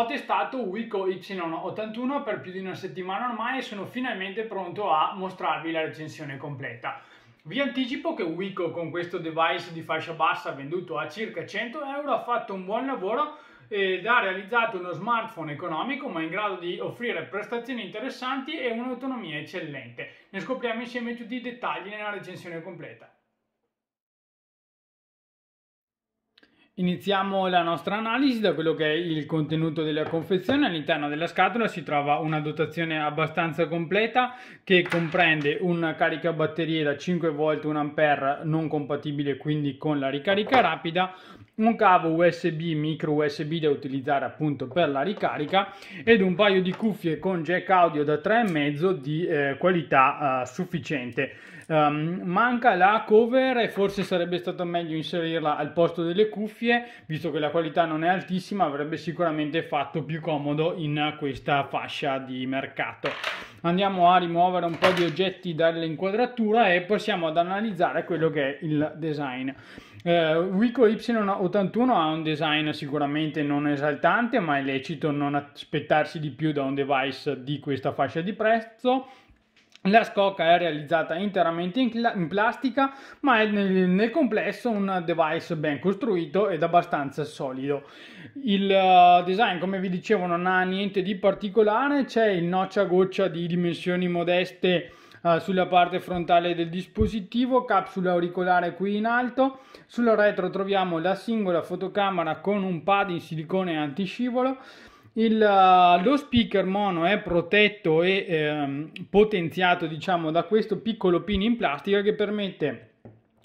Ho testato Wico Y81 per più di una settimana ormai e sono finalmente pronto a mostrarvi la recensione completa. Vi anticipo che Wico con questo device di fascia bassa venduto a circa 100 euro ha fatto un buon lavoro ed ha realizzato uno smartphone economico ma in grado di offrire prestazioni interessanti e un'autonomia eccellente. Ne scopriamo insieme tutti i dettagli nella recensione completa. Iniziamo la nostra analisi da quello che è il contenuto della confezione. All'interno della scatola si trova una dotazione abbastanza completa che comprende una carica batterie da 5V 1A non compatibile quindi con la ricarica rapida, un cavo USB micro USB da utilizzare appunto per la ricarica ed un paio di cuffie con jack audio da 3,5 di eh, qualità eh, sufficiente. Um, manca la cover e forse sarebbe stato meglio inserirla al posto delle cuffie, visto che la qualità non è altissima, avrebbe sicuramente fatto più comodo in questa fascia di mercato. Andiamo a rimuovere un po' di oggetti dall'inquadratura e passiamo ad analizzare quello che è il design. Eh, Wico Y81 ha un design sicuramente non esaltante, ma è lecito non aspettarsi di più da un device di questa fascia di prezzo. La scocca è realizzata interamente in, plastica, ma è nel, nel, complesso un device ben costruito ed abbastanza solido. Il uh, design, come vi dicevo, non ha niente di particolare, c'è il noccia goccia di dimensioni modeste uh, sulla parte frontale del dispositivo, capsula auricolare qui in alto. sul retro troviamo la singola fotocamera con un pad in silicone antiscivolo il, eh, lo speaker mono è protetto e ehm, potenziato diciamo da questo piccolo pin in plastica che permette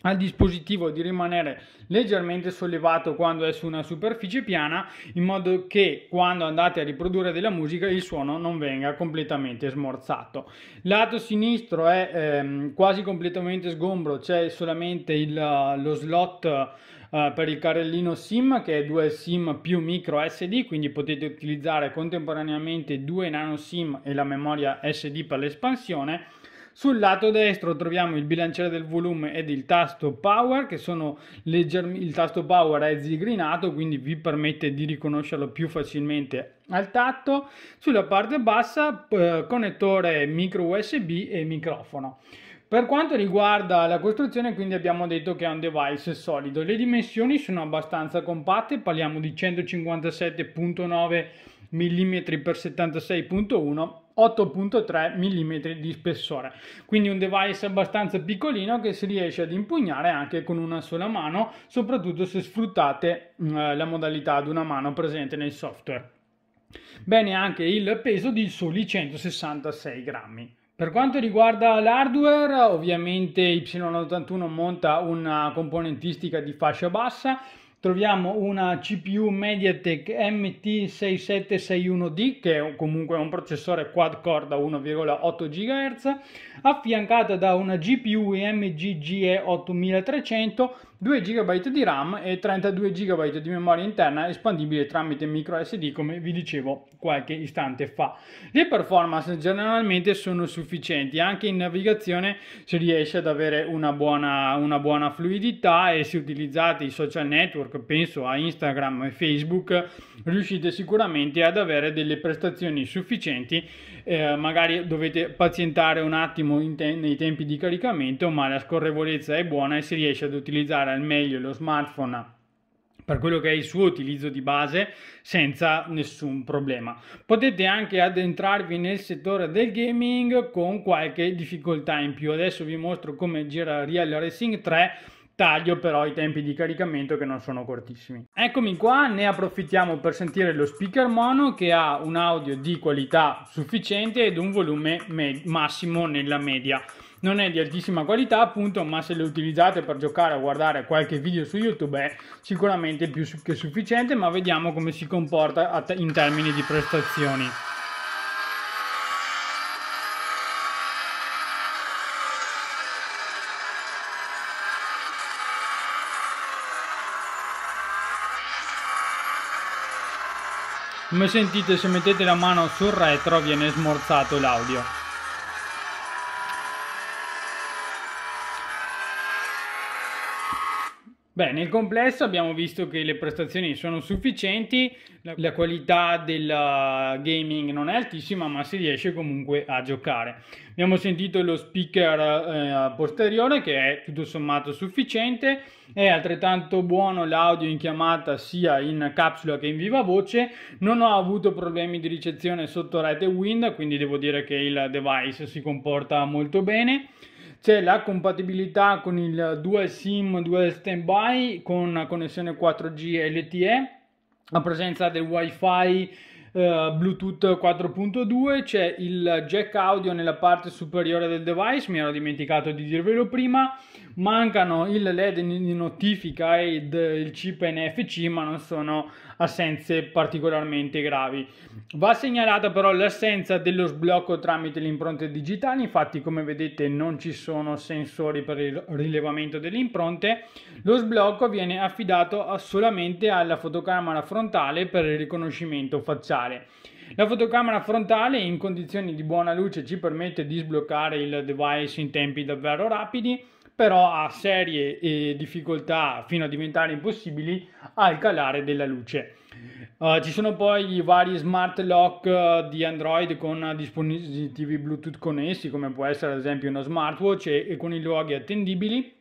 al dispositivo di rimanere leggermente sollevato quando è su una superficie piana in modo che quando andate a riprodurre della musica il suono non venga completamente smorzato lato sinistro è ehm, quasi completamente sgombro c'è solamente il, eh, lo slot eh, per il carrellino SIM che è due SIM più micro SD, quindi potete utilizzare contemporaneamente due nano SIM e la memoria SD per l'espansione. Sul lato destro troviamo il bilanciere del volume ed il tasto power che sono leggermente il tasto power è zigrinato, quindi vi permette di riconoscerlo più facilmente al tatto. Sulla parte bassa eh, connettore micro USB e microfono. Per quanto riguarda la costruzione, quindi abbiamo detto che è un device solido. Le dimensioni sono abbastanza compatte, parliamo di 157.9 mm x 76.1 8.3 mm di spessore, quindi un device abbastanza piccolino che si riesce ad impugnare anche con una sola mano, soprattutto se sfruttate mm, eh, la modalità ad una mano presente nel software. Bene anche il peso di soli 166 grammi. Per quanto riguarda l'hardware, ovviamente Y81 monta una componentistica di fascia bassa, troviamo una CPU MediaTek MT6761D che è comunque un processore quad core da 1,8 GHz affiancata da una GPU AMG GE8300 2 GB di RAM e 32 GB di memoria interna espandibile tramite micro SD come vi dicevo qualche istante fa. Le performance generalmente sono sufficienti anche in navigazione si riesce ad avere una buona, una buona fluidità e se utilizzate i social network penso a Instagram e Facebook riuscite sicuramente ad avere delle prestazioni sufficienti eh, magari dovete pazientare un attimo te- nei tempi di caricamento ma la scorrevolezza è buona e si riesce ad utilizzare utilizzare al meglio lo smartphone per quello che è il suo utilizzo di base senza nessun problema. Potete anche addentrarvi nel settore del gaming con qualche difficoltà in più. Adesso vi mostro come gira Real Racing 3 taglio però i tempi di caricamento che non sono cortissimi. Eccomi qua, ne approfittiamo per sentire lo speaker mono che ha un audio di qualità sufficiente ed un volume massimo nella media non è di altissima qualità appunto ma se le utilizzate per giocare o guardare qualche video su youtube è sicuramente più che sufficiente ma vediamo come si comporta in termini di prestazioni Come sentite se mettete la mano sul retro viene smorzato l'audio. Beh, nel complesso abbiamo visto che le prestazioni sono sufficienti, la qualità del uh, gaming non è altissima, ma si riesce comunque a giocare. Abbiamo sentito lo speaker eh, posteriore che è tutto sommato sufficiente, è altrettanto buono l'audio in chiamata sia in capsula che in viva voce, non ho avuto problemi di ricezione sotto rete Wind, quindi devo dire che il device si comporta molto bene c'è la compatibilità con il dual SIM, dual standby con connessione 4G LTE, la presenza del WiFi eh, Bluetooth 4.2, c'è il jack audio nella parte superiore del device, mi ero dimenticato di dirvelo prima, mancano il LED di notifica e il chip NFC, ma non sono assenze particolarmente gravi. Va segnalata però l'assenza dello sblocco tramite le impronte digitali, infatti come vedete non ci sono sensori per il rilevamento delle impronte, lo sblocco viene affidato solamente alla fotocamera frontale per il riconoscimento facciale frontale. La fotocamera frontale in condizioni di buona luce ci permette di sbloccare il device in tempi davvero rapidi, però ha serie difficoltà fino a diventare impossibili al calare della luce. Uh, ci sono poi i vari smart lock uh, di Android con dispositivi Bluetooth connessi, come può essere ad esempio uno smartwatch, e, e con i luoghi attendibili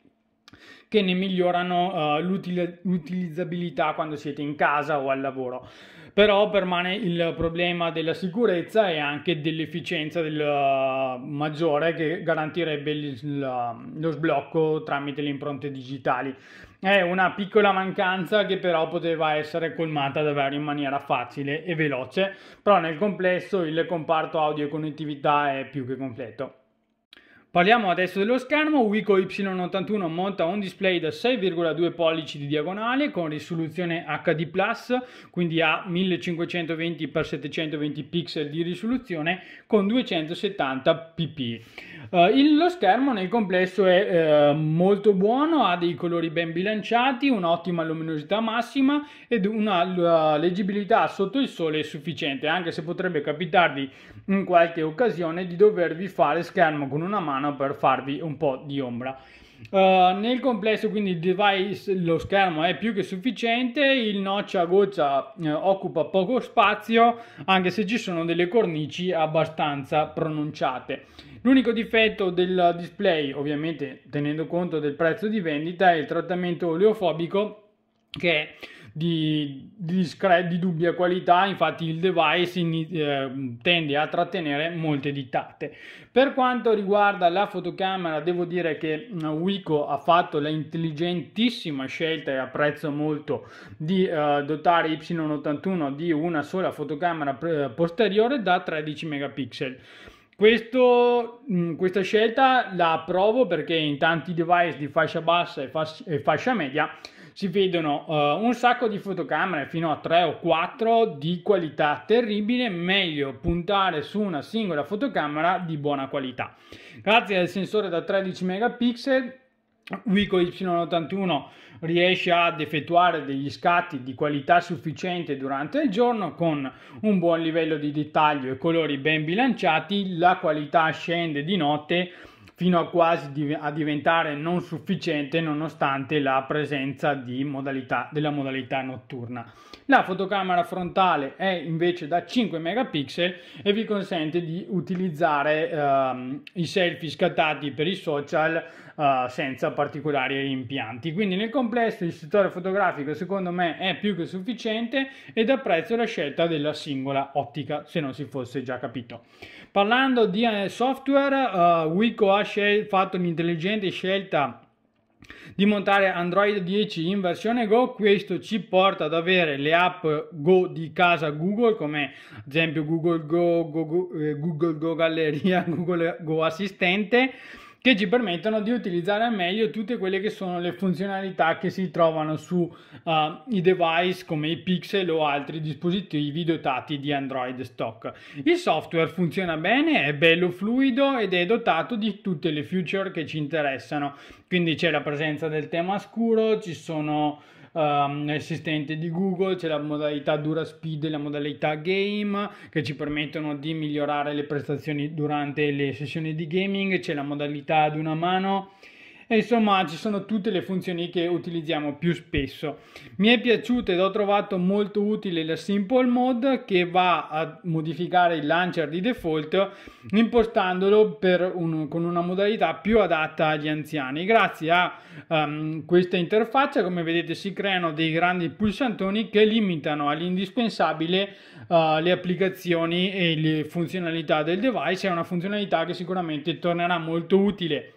che ne migliorano uh, l'utilizzabilità quando siete in casa o al lavoro però permane il problema della sicurezza e anche dell'efficienza del, uh, maggiore che garantirebbe il, lo sblocco tramite le impronte digitali. È una piccola mancanza che però poteva essere colmata davvero in maniera facile e veloce, però nel complesso il comparto audio e connettività è più che completo. Parliamo adesso dello schermo, Wico Y81 monta un display da 6,2 pollici di diagonale con risoluzione HD+, quindi a 1520x720 pixel di risoluzione con 270 pp. Uh, il, lo schermo nel complesso è uh, molto buono, ha dei colori ben bilanciati, un'ottima luminosità massima ed una uh, leggibilità sotto il sole sufficiente, anche se potrebbe capitarvi in qualche occasione di dovervi fare schermo con una mano mano per farvi un po' di ombra. Uh, nel complesso quindi il device, lo schermo è più che sufficiente, il noccia a goccia eh, occupa poco spazio anche se ci sono delle cornici abbastanza pronunciate. L'unico difetto del display ovviamente tenendo conto del prezzo di vendita è il trattamento oleofobico che è di, di, discre- di dubbia qualità, infatti il device in, eh, tende a trattenere molte dittate. Per quanto riguarda la fotocamera, devo dire che eh, Wico ha fatto la intelligentissima scelta e apprezzo molto di eh, dotare Y81 di una sola fotocamera pre- eh, posteriore da 13 megapixel. Questo, mm, questa scelta la approvo perché in tanti device di fascia bassa e fascia, e fascia media si vedono uh, un sacco di fotocamere fino a 3 o 4 di qualità terribile, meglio puntare su una singola fotocamera di buona qualità. Grazie al sensore da 13 megapixel Wico Y81 riesce ad effettuare degli scatti di qualità sufficiente durante il giorno con un buon livello di dettaglio e colori ben bilanciati, la qualità scende di notte fino a quasi div- a diventare non sufficiente nonostante la presenza modalità, della modalità notturna. La fotocamera frontale è invece da 5 megapixel e vi consente di utilizzare ehm, i selfie scattati per i social eh, senza particolari impianti. Quindi nel complesso il settore fotografico secondo me è più che sufficiente ed apprezzo la scelta della singola ottica se non si fosse già capito. Parlando di eh, software, Wico eh, scel- fatto l'intelligente scelta di montare Android 10 in versione Go, questo ci porta ad avere le app Go di casa Google, come ad esempio Google Go, Go, Go eh, Google Go Galleria, Google Go Assistente che ci permettono di utilizzare al meglio tutte quelle che sono le funzionalità che si trovano su uh, i device come i Pixel o altri dispositivi dotati di Android stock. Il software funziona bene, è bello fluido ed è dotato di tutte le feature che ci interessano. Quindi c'è la presenza del tema scuro, ci sono um, ehm, assistente di Google, c'è la modalità dura speed e la modalità game che ci permettono di migliorare le prestazioni durante le sessioni di gaming, c'è la modalità ad una mano e insomma ci sono tutte le funzioni che utilizziamo più spesso. Mi è piaciuta ed ho trovato molto utile la Simple Mode che va a modificare il launcher di default impostandolo un, con una modalità più adatta agli anziani. Grazie a um, questa interfaccia come vedete si creano dei grandi pulsantoni che limitano all'indispensabile uh, le applicazioni e le funzionalità del device. È una funzionalità che sicuramente tornerà molto utile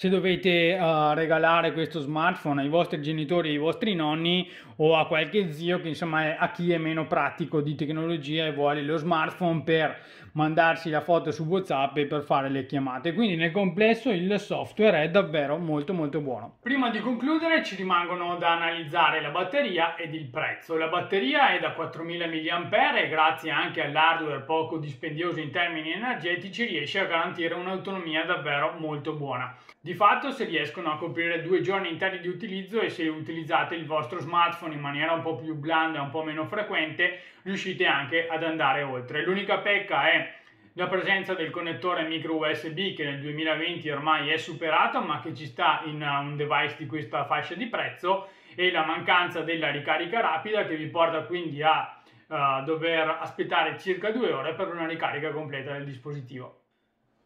se dovete uh, regalare questo smartphone ai vostri genitori, ai vostri nonni o a qualche zio che insomma è, a chi è meno pratico di tecnologia e vuole lo smartphone per mandarsi la foto su WhatsApp e per fare le chiamate. Quindi nel complesso il software è davvero molto molto buono. Prima di concludere ci rimangono da analizzare la batteria ed il prezzo. La batteria è da 4000 mAh e grazie anche all'hardware poco dispendioso in termini energetici riesce a garantire un'autonomia davvero molto buona. Di fatto se riescono a coprire due giorni interi di utilizzo e se utilizzate il vostro smartphone in maniera un po' più blanda e un po' meno frequente riuscite anche ad andare oltre. L'unica pecca è la presenza del connettore micro USB che nel 2020 ormai è superato ma che ci sta in uh, un device di questa fascia di prezzo e la mancanza della ricarica rapida che vi porta quindi a uh, dover aspettare circa due ore per una ricarica completa del dispositivo.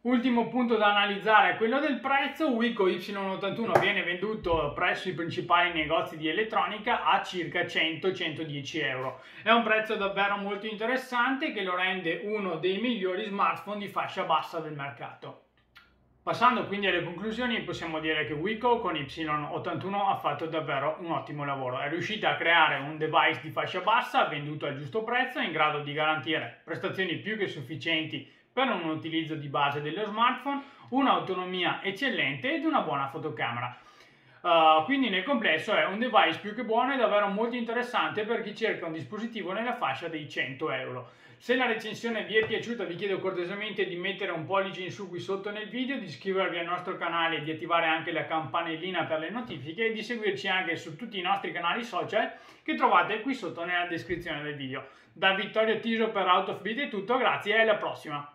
Ultimo punto da analizzare è quello del prezzo, Wico Y81 viene venduto presso i principali negozi di elettronica a circa 100-110 euro. È un prezzo davvero molto interessante che lo rende uno dei migliori smartphone di fascia bassa del mercato. Passando quindi alle conclusioni possiamo dire che Wico con Y81 ha fatto davvero un ottimo lavoro, è riuscita a creare un device di fascia bassa venduto al giusto prezzo in grado di garantire prestazioni più che sufficienti per un utilizzo di base dello smartphone, un'autonomia eccellente ed una buona fotocamera. Uh, quindi nel complesso è un device più che buono e davvero molto interessante per chi cerca un dispositivo nella fascia dei 100 euro. Se la recensione vi è piaciuta vi chiedo cortesemente di mettere un pollice in su qui sotto nel video, di iscrivervi al nostro canale, di attivare anche la campanellina per le notifiche e di seguirci anche su tutti i nostri canali social che trovate qui sotto nella descrizione del video. Da Vittorio Tiso per Out of Beat è tutto, grazie e alla prossima!